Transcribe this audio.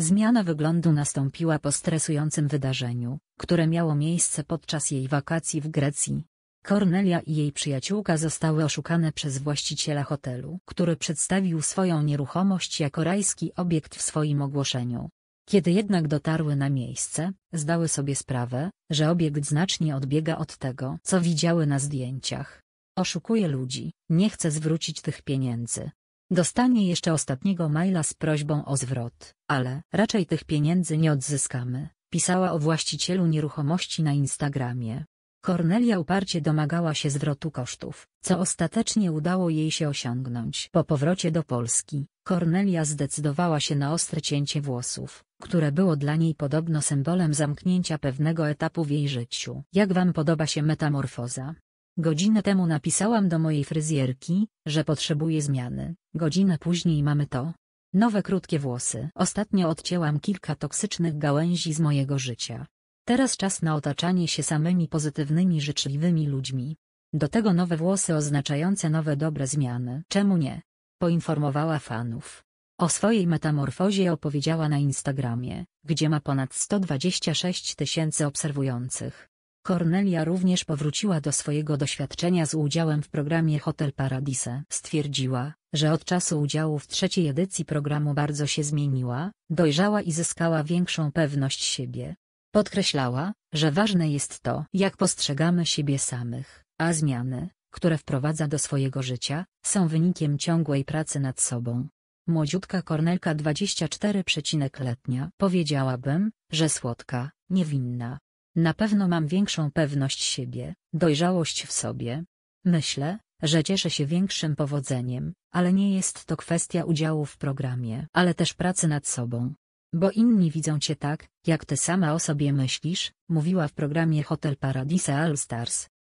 Zmiana wyglądu nastąpiła po stresującym wydarzeniu, które miało miejsce podczas jej wakacji w Grecji. Cornelia i jej przyjaciółka zostały oszukane przez właściciela hotelu, który przedstawił swoją nieruchomość jako rajski obiekt w swoim ogłoszeniu. Kiedy jednak dotarły na miejsce, zdały sobie sprawę, że obiekt znacznie odbiega od tego, co widziały na zdjęciach. Oszukuje ludzi, nie chce zwrócić tych pieniędzy. Dostanie jeszcze ostatniego maila z prośbą o zwrot, ale raczej tych pieniędzy nie odzyskamy, pisała o właścicielu nieruchomości na Instagramie. Kornelia uparcie domagała się zwrotu kosztów, co ostatecznie udało jej się osiągnąć. Po powrocie do Polski, Kornelia zdecydowała się na ostre cięcie włosów, które było dla niej podobno symbolem zamknięcia pewnego etapu w jej życiu. Jak wam podoba się metamorfoza? Godzinę temu napisałam do mojej fryzjerki, że potrzebuje zmiany. Godzinę później mamy to. Nowe krótkie włosy. Ostatnio odcięłam kilka toksycznych gałęzi z mojego życia. Teraz czas na otaczanie się samymi pozytywnymi, życzliwymi ludźmi. Do tego nowe włosy oznaczające nowe dobre zmiany. Czemu nie? Poinformowała fanów. O swojej metamorfozie opowiedziała na Instagramie, gdzie ma ponad 126 tysięcy obserwujących. Cornelia również powróciła do swojego doświadczenia z udziałem w programie Hotel Paradise. Stwierdziła, że od czasu udziału w trzeciej edycji programu bardzo się zmieniła, dojrzała i zyskała większą pewność siebie. Podkreślała, że ważne jest to, jak postrzegamy siebie samych, a zmiany, które wprowadza do swojego życia, są wynikiem ciągłej pracy nad sobą. Młodziutka Kornelka 24, letnia powiedziałabym, że słodka, niewinna, na pewno mam większą pewność siebie, dojrzałość w sobie. Myślę, że cieszę się większym powodzeniem, ale nie jest to kwestia udziału w programie, ale też pracy nad sobą. Bo inni widzą cię tak, jak ty sama o sobie myślisz, mówiła w programie Hotel Paradise All Stars.